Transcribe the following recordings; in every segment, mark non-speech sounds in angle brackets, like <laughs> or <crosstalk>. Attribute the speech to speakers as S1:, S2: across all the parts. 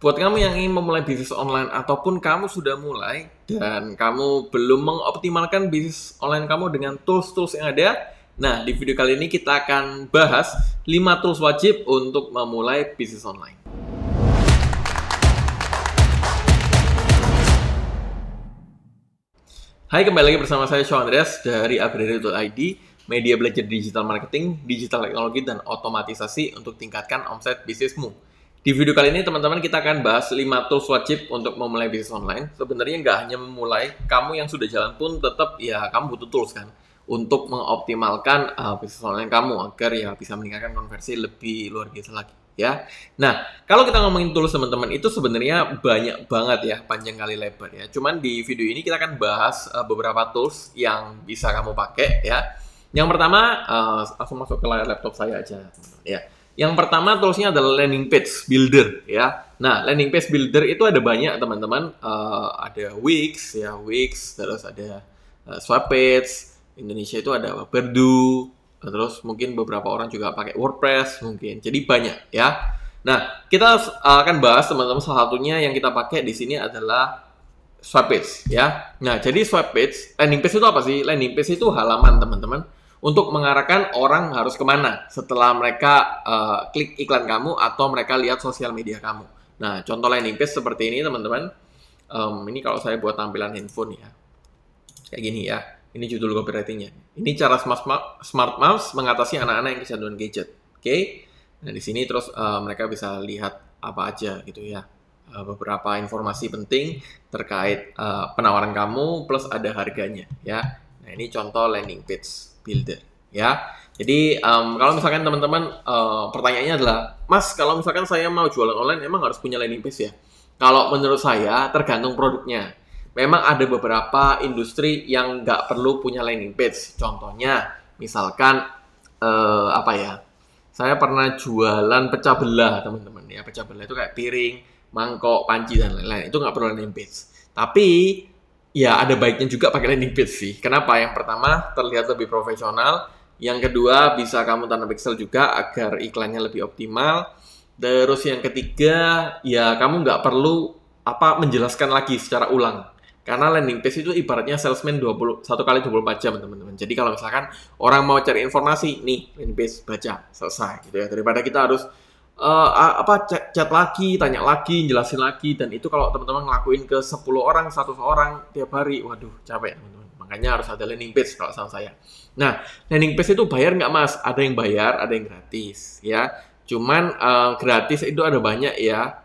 S1: Buat kamu yang ingin memulai bisnis online ataupun kamu sudah mulai dan kamu belum mengoptimalkan bisnis online kamu dengan tools-tools yang ada, nah di video kali ini kita akan bahas 5 tools wajib untuk memulai bisnis online. Hai, kembali lagi bersama saya Sean Andreas dari upgrade.id, media belajar digital marketing, digital teknologi, dan otomatisasi untuk tingkatkan omset bisnismu. Di video kali ini teman-teman kita akan bahas 5 tools wajib untuk memulai bisnis online. Sebenarnya nggak hanya memulai, kamu yang sudah jalan pun tetap ya kamu butuh tools kan untuk mengoptimalkan uh, bisnis online kamu agar ya bisa meningkatkan konversi lebih luar biasa lagi ya. Nah, kalau kita ngomongin tools teman-teman itu sebenarnya banyak banget ya panjang kali lebar ya. Cuman di video ini kita akan bahas uh, beberapa tools yang bisa kamu pakai ya. Yang pertama uh, langsung masuk ke layar laptop saya aja teman-teman ya. Yang pertama toolsnya adalah landing page builder ya. Nah, landing page builder itu ada banyak teman-teman. Uh, ada Wix ya, Wix, terus ada uh, eh, Swap Indonesia itu ada Berdu, terus mungkin beberapa orang juga pakai WordPress mungkin. Jadi banyak ya. Nah, kita eh, akan bahas teman-teman salah satunya yang kita pakai di sini adalah Swap ya. Nah, jadi Swap landing page itu apa sih? Landing page itu halaman teman-teman untuk mengarahkan orang harus kemana setelah mereka uh, klik iklan kamu atau mereka lihat sosial media kamu. Nah, contoh landing page seperti ini teman-teman. Um, ini kalau saya buat tampilan handphone ya. Kayak gini ya. Ini judul copywritingnya. Ini cara smart, smart mouse mengatasi anak-anak yang kecanduan gadget. Oke. Okay? Nah, di sini terus uh, mereka bisa lihat apa aja gitu ya eh, beberapa informasi penting terkait uh, penawaran kamu plus ada harganya ya. Nah, ini contoh landing page builder ya. Jadi um, kalau misalkan teman-teman uh, pertanyaannya adalah, Mas kalau misalkan saya mau jualan online emang harus punya landing page ya? Kalau menurut saya tergantung produknya. Memang ada beberapa industri yang nggak perlu punya landing page. Contohnya misalkan uh, apa ya? Saya pernah jualan pecah belah teman-teman ya. Pecah belah itu kayak piring, mangkok, panci dan lain-lain. Itu nggak perlu landing page. Tapi ya ada baiknya juga pakai landing page sih. Kenapa? Yang pertama terlihat lebih profesional, yang kedua bisa kamu tanam pixel juga agar iklannya lebih optimal. Terus yang ketiga ya kamu nggak perlu apa menjelaskan lagi secara ulang. Karena landing page itu ibaratnya salesman 20 1 kali 24 jam, teman-teman. Jadi kalau misalkan orang mau cari informasi, nih landing page baca, selesai gitu ya. Daripada kita harus uh, apa chat, chat lagi, tanya lagi, jelasin lagi dan itu kalau teman-teman ngelakuin ke 10 orang, satu orang tiap hari, waduh capek teman-teman. Makanya harus ada landing page kalau sama saya. Nah, landing page itu bayar nggak mas? Ada yang bayar, ada yang gratis ya. Cuman uh, gratis itu ada banyak ya.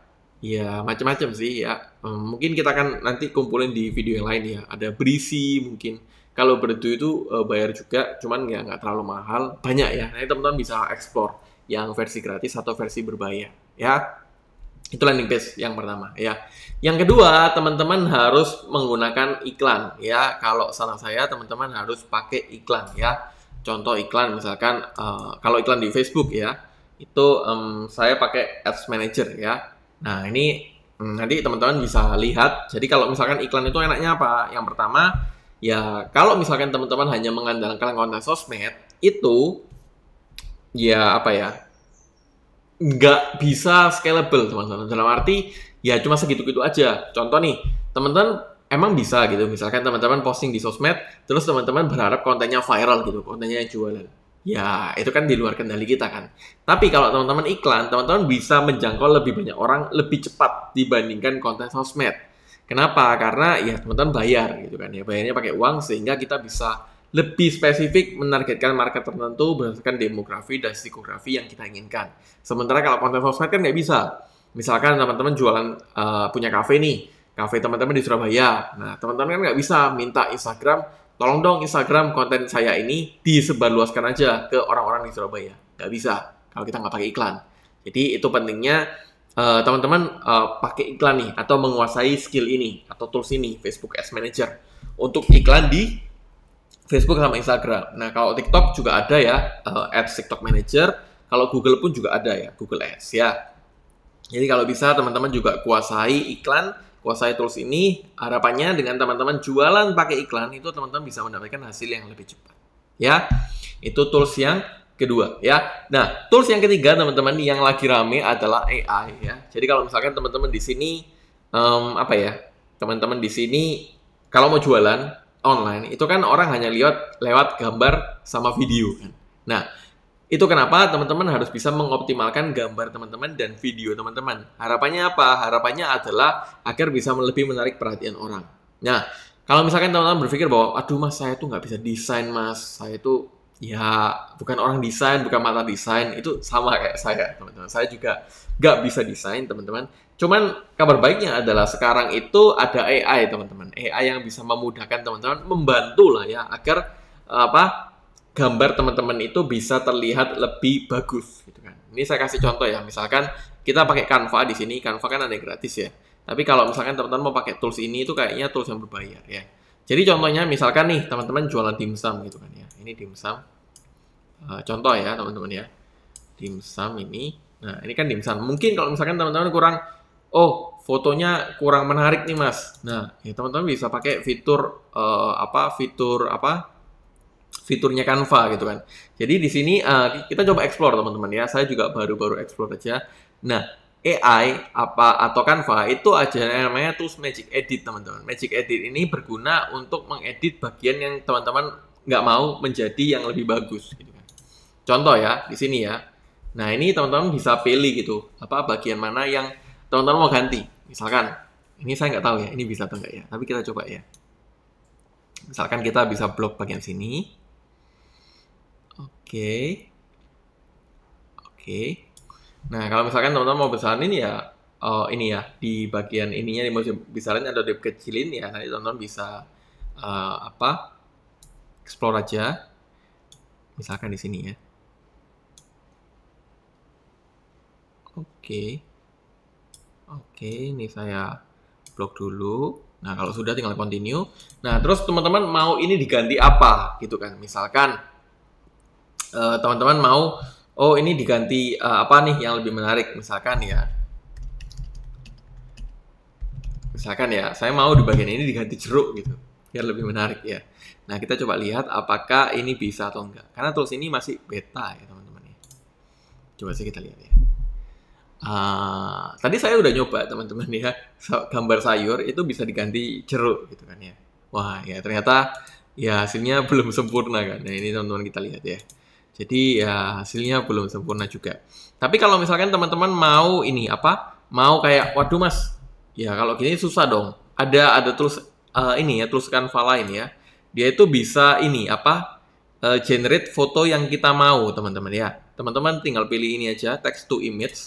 S1: Ya macam-macam sih ya. Um, mungkin kita akan nanti kumpulin di video yang lain ya. Ada berisi mungkin kalau berdu itu eh, bayar juga, cuman ya nggak terlalu mahal. Banyak ya. Nanti teman-teman bisa explore yang versi gratis atau versi berbayar ya. Itu landing page yang pertama ya. Yang kedua, teman-teman harus menggunakan iklan ya. Kalau salah saya teman-teman harus pakai iklan ya. Contoh iklan misalkan uh, kalau iklan di Facebook ya, itu um, saya pakai Ads Manager ya. Nah, ini um, nanti teman-teman bisa lihat. Jadi kalau misalkan iklan itu enaknya apa? Yang pertama, ya kalau misalkan teman-teman hanya mengandalkan konten sosmed, itu ya apa ya nggak bisa scalable teman-teman dalam arti ya cuma segitu-gitu aja contoh nih teman-teman emang bisa gitu misalkan teman-teman posting di sosmed terus teman-teman berharap kontennya viral gitu kontennya jualan ya itu kan di luar kendali kita kan tapi kalau teman-teman iklan teman-teman bisa menjangkau lebih banyak orang lebih cepat dibandingkan konten sosmed kenapa karena ya teman-teman bayar gitu kan ya bayarnya pakai uang sehingga kita bisa lebih spesifik menargetkan market tertentu berdasarkan demografi dan psikografi yang kita inginkan. Sementara kalau konten sosmed kan nggak bisa. Misalkan teman-teman jualan uh, punya kafe nih, kafe teman-teman di Surabaya. Nah, teman-teman kan nggak bisa minta Instagram, tolong dong Instagram konten saya ini disebarluaskan aja ke orang-orang di Surabaya. Nggak bisa kalau kita nggak pakai iklan. Jadi itu pentingnya eh, teman-teman uh, uh, pakai iklan nih atau menguasai skill ini atau tools ini Facebook Ads Manager untuk iklan di Facebook sama Instagram. Nah, kalau TikTok juga ada ya, uh, Ads TikTok Manager. Kalau Google pun juga ada ya, Google Ads ya. Jadi kalau bisa teman-teman juga kuasai iklan, kuasai tools ini. Harapannya dengan teman-teman jualan pakai iklan itu teman-teman bisa mendapatkan hasil yang lebih cepat. Ya, itu tools yang kedua ya. Nah, tools yang ketiga teman-teman yang lagi rame adalah AI ya. Jadi kalau misalkan teman-teman di sini um, apa ya, teman-teman di sini kalau mau jualan online itu kan orang hanya lihat lewat gambar sama video kan. Nah, itu kenapa teman-teman harus bisa mengoptimalkan gambar teman-teman dan video teman-teman. Harapannya apa? Harapannya adalah agar bisa lebih menarik perhatian orang. Nah, kalau misalkan teman-teman berpikir bahwa, aduh mas, saya tuh nggak bisa desain mas, saya tuh ya bukan orang desain, bukan mata desain, itu sama kayak saya, teman-teman. Saya juga nggak bisa desain, teman-teman. Cuman kabar baiknya adalah sekarang itu ada AI, teman-teman. AI yang bisa memudahkan teman-teman, membantu lah ya agar apa gambar teman-teman itu bisa terlihat lebih bagus gitu kan. Ini saya kasih contoh ya, misalkan kita pakai Canva di sini, Canva kan ada yang gratis ya. Tapi kalau misalkan teman-teman mau pakai tools ini itu kayaknya tools yang berbayar ya. Jadi contohnya misalkan nih teman-teman jualan dimsum gitu kan ya ini dimsum uh, eh, contoh ya teman-teman ya dimsum ini nah ini kan dimsum mungkin kalau misalkan teman-teman kurang oh fotonya kurang menarik nih mas nah ya teman-teman bisa pakai fitur uh, apa fitur apa fiturnya Canva gitu kan. Jadi di sini uh, kita coba explore teman-teman ya. Saya juga baru-baru explore aja. Nah, AI apa atau Canva itu aja namanya tools Magic Edit teman-teman. Magic Edit ini berguna untuk mengedit bagian yang teman-teman nggak mau menjadi yang lebih bagus gitu kan. Contoh ya di sini ya. Nah ini teman-teman bisa pilih gitu apa bagian mana yang teman-teman mau ganti. Misalkan ini saya nggak tahu ya ini bisa atau nggak ya. Tapi kita coba ya. Misalkan kita bisa blok bagian sini. Oke. Oke. Nah kalau misalkan teman-teman mau besarin ini ya oh, ini ya di bagian ininya di mau besarin atau dikecilin ya nanti teman-teman bisa uh, apa explore aja. Misalkan di sini ya. Oke. Oke, ini saya blok dulu. Nah, kalau sudah tinggal continue. Nah, terus teman-teman mau ini diganti apa gitu kan. Misalkan eh, teman-teman uh, mau oh ini diganti uh, apa nih yang lebih menarik misalkan ya. Misalkan ya, saya mau di bagian ini diganti jeruk gitu biar lebih menarik ya. Nah, kita coba lihat apakah ini bisa atau enggak. Karena tools ini masih beta ya, teman-teman. ya. Coba sih kita lihat ya. Uh, tadi saya udah nyoba, teman-teman ya. Gambar sayur itu bisa diganti jeruk gitu kan ya. Wah, ya ternyata ya hasilnya <laughs> belum sempurna kan. Nah, ini teman-teman kita lihat ya. Jadi ya hasilnya belum sempurna juga. Tapi kalau misalkan teman-teman mau ini apa? Mau kayak waduh Mas, ya kalau gini susah dong. Ada ada tools uh, ini ya file Valine ya. Dia itu bisa ini apa uh, generate foto yang kita mau teman-teman ya. Teman-teman tinggal pilih ini aja text to image.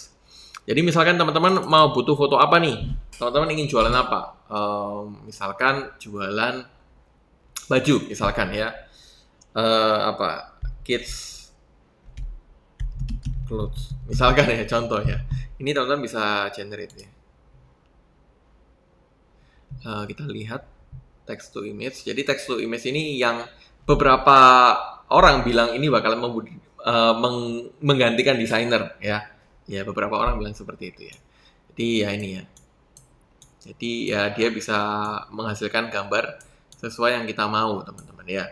S1: Jadi misalkan teman-teman mau butuh foto apa nih? Teman-teman ingin jualan apa? uh, misalkan jualan baju misalkan ya. Uh, apa kids clothes misalkan ya contoh ya. ini teman-teman bisa generate ya uh, kita lihat text to image. Jadi text to image ini yang beberapa orang bilang ini bakal uh, meng menggantikan desainer ya. Ya, beberapa orang bilang seperti itu ya. Jadi ya ini ya. Jadi ya dia bisa menghasilkan gambar sesuai yang kita mau, teman-teman ya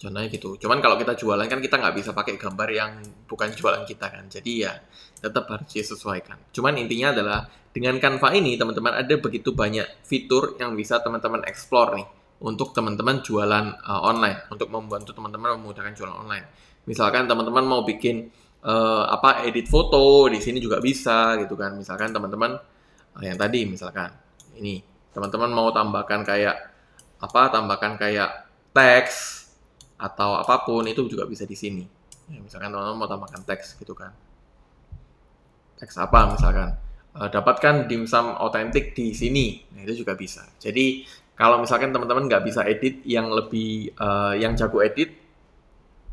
S1: contohnya gitu cuman kalau kita jualan kan kita nggak bisa pakai gambar yang bukan jualan kita kan jadi ya tetap harus disesuaikan cuman intinya adalah dengan Canva ini teman-teman ada begitu banyak fitur yang bisa teman-teman explore nih untuk teman-teman jualan uh, online untuk membantu teman-teman memudahkan jualan online misalkan teman-teman mau bikin uh, apa edit foto di sini juga bisa gitu kan misalkan teman-teman uh, yang tadi misalkan ini teman-teman mau tambahkan kayak apa tambahkan kayak teks atau apapun itu juga bisa di sini. Ya, misalkan teman-teman mau tambahkan teks gitu kan. Teks apa misalkan. E, dapatkan dimsum otentik di sini. Nah, itu juga bisa. Jadi kalau misalkan teman-teman nggak bisa edit yang lebih uh, yang jago edit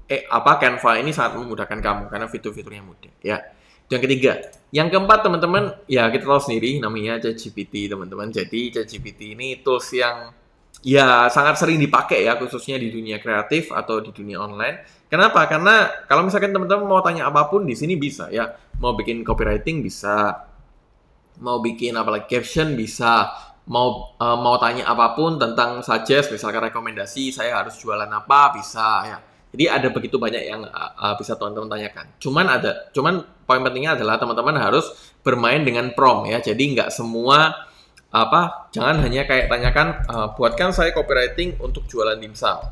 S1: eh apa Canva ini sangat memudahkan kamu karena fitur-fiturnya mudah ya. Yang ketiga, yang keempat teman-teman, ya kita tahu sendiri namanya ChatGPT teman-teman. Jadi ChatGPT ini tools yang ya sangat sering dipakai ya khususnya di dunia kreatif atau di dunia online. Kenapa? Karena kalau misalkan teman-teman mau tanya apapun di sini bisa ya. Mau bikin copywriting bisa. Mau bikin apalagi caption bisa mau uh, mau tanya apapun tentang suggest misalkan rekomendasi saya harus jualan apa bisa ya jadi ada begitu banyak yang uh, bisa teman-teman tanyakan cuman ada cuman poin pentingnya adalah teman-teman harus bermain dengan prom ya jadi nggak semua apa jangan hanya kayak tanyakan uh, buatkan saya copywriting untuk jualan dimsum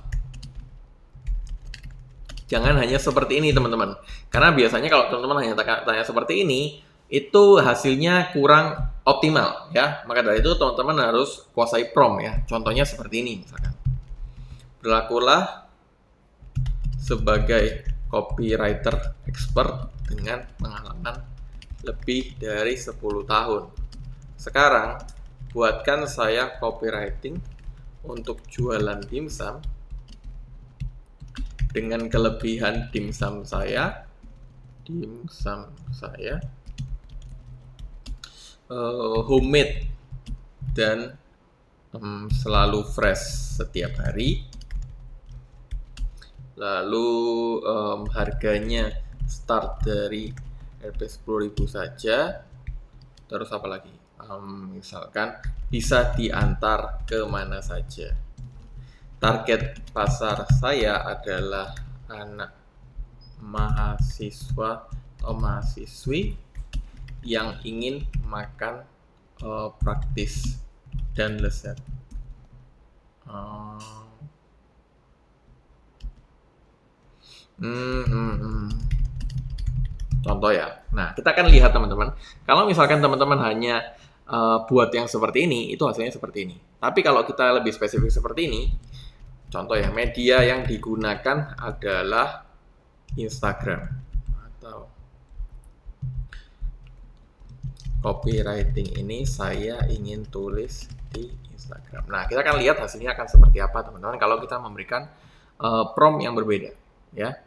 S1: jangan hanya seperti ini teman-teman karena biasanya kalau teman-teman hanya tanya, tanya seperti ini itu hasilnya kurang optimal ya maka dari itu teman-teman harus kuasai prom ya contohnya seperti ini misalkan berlakulah sebagai copywriter expert dengan pengalaman lebih dari 10 tahun sekarang buatkan saya copywriting untuk jualan dimsum dengan kelebihan dimsum saya dimsum saya uh, eh, homemade dan um, selalu fresh setiap hari lalu um, harganya start dari Rp10.000 saja terus apa lagi um, misalkan bisa diantar ke mana saja. Target pasar saya adalah anak mahasiswa atau mahasiswi yang ingin makan uh, praktis dan lezat. Uh, mm, hmm. hmm, hmm. Contoh ya. Nah, kita akan lihat teman-teman. Kalau misalkan teman-teman hanya uh, buat yang seperti ini, itu hasilnya seperti ini. Tapi kalau kita lebih spesifik seperti ini, contoh ya, media yang digunakan adalah Instagram atau copywriting ini saya ingin tulis di Instagram. Nah, kita akan lihat hasilnya akan seperti apa, teman-teman, kalau kita memberikan uh, prompt yang berbeda, ya.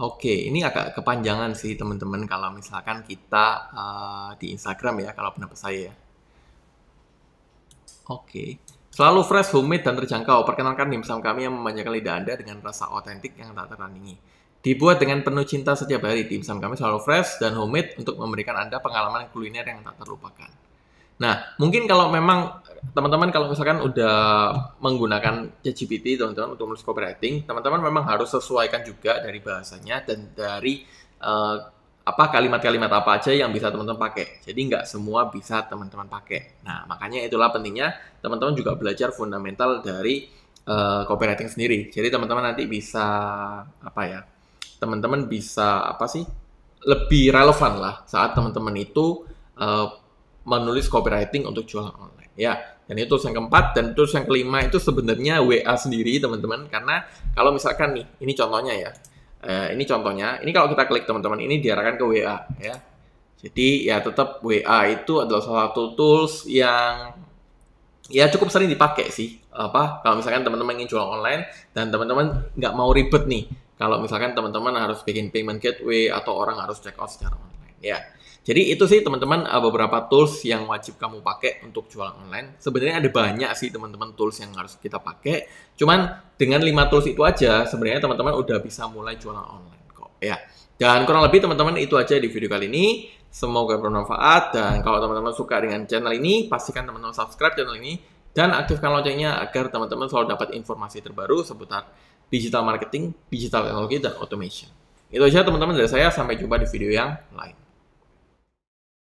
S1: Oke, ini agak kepanjangan sih teman-teman kalau misalkan kita uh, di Instagram ya, kalau pendapat saya ya. Oke. Selalu fresh, homemade, dan terjangkau. Perkenalkan dimsum kami yang memanjakan lidah Anda dengan rasa otentik yang tak terandingi. Dibuat dengan penuh cinta setiap hari, dimsum kami selalu fresh dan homemade untuk memberikan Anda pengalaman kuliner yang tak terlupakan. Nah, mungkin kalau memang teman-teman kalau misalkan udah menggunakan ChatGPT teman-teman untuk menulis copywriting, teman-teman memang harus sesuaikan juga dari bahasanya dan dari uh, apa kalimat-kalimat apa aja yang bisa teman-teman pakai. Jadi nggak semua bisa teman-teman pakai. Nah makanya itulah pentingnya teman-teman juga belajar fundamental dari uh, copywriting sendiri. Jadi teman-teman nanti bisa apa ya? Teman-teman bisa apa sih? Lebih relevan lah saat teman-teman itu uh, menulis copywriting untuk jualan online ya. Dan itu tools yang keempat dan tools yang kelima itu sebenarnya WA sendiri teman-teman karena kalau misalkan nih ini contohnya ya. eh, ini contohnya, ini kalau kita klik teman-teman ini diarahkan ke WA ya. Jadi ya tetap WA itu adalah salah satu tools yang ya cukup sering dipakai sih. Apa kalau misalkan teman-teman ingin jual online dan teman-teman nggak mau ribet nih kalau misalkan teman-teman harus bikin payment gateway atau orang harus check out secara online ya jadi itu sih teman-teman eh, beberapa tools yang wajib kamu pakai untuk jualan online. Sebenarnya ada banyak sih teman-teman tools yang harus kita pakai. Cuman dengan 5 tools itu aja sebenarnya teman-teman udah bisa mulai jualan online kok. Ya. Dan kurang lebih teman-teman itu aja di video kali ini. Semoga bermanfaat dan kalau teman-teman suka dengan channel ini pastikan teman-teman subscribe channel ini dan aktifkan loncengnya agar teman-teman selalu dapat informasi terbaru seputar digital marketing, digital teknologi dan automation. Itu aja teman-teman dari saya sampai jumpa di video yang lain.